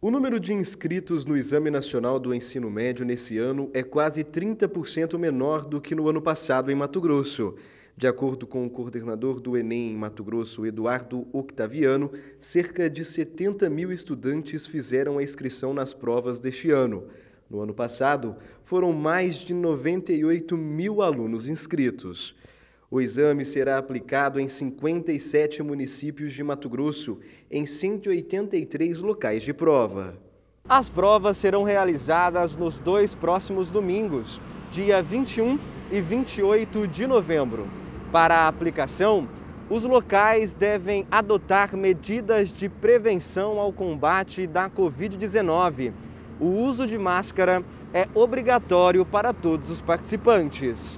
O número de inscritos no Exame Nacional do Ensino Médio nesse ano é quase 30% menor do que no ano passado em Mato Grosso. De acordo com o coordenador do Enem em Mato Grosso, Eduardo Octaviano, cerca de 70 mil estudantes fizeram a inscrição nas provas deste ano. No ano passado, foram mais de 98 mil alunos inscritos. O exame será aplicado em 57 municípios de Mato Grosso, em 183 locais de prova. As provas serão realizadas nos dois próximos domingos, dia 21 e 28 de novembro. Para a aplicação, os locais devem adotar medidas de prevenção ao combate da Covid-19. O uso de máscara é obrigatório para todos os participantes.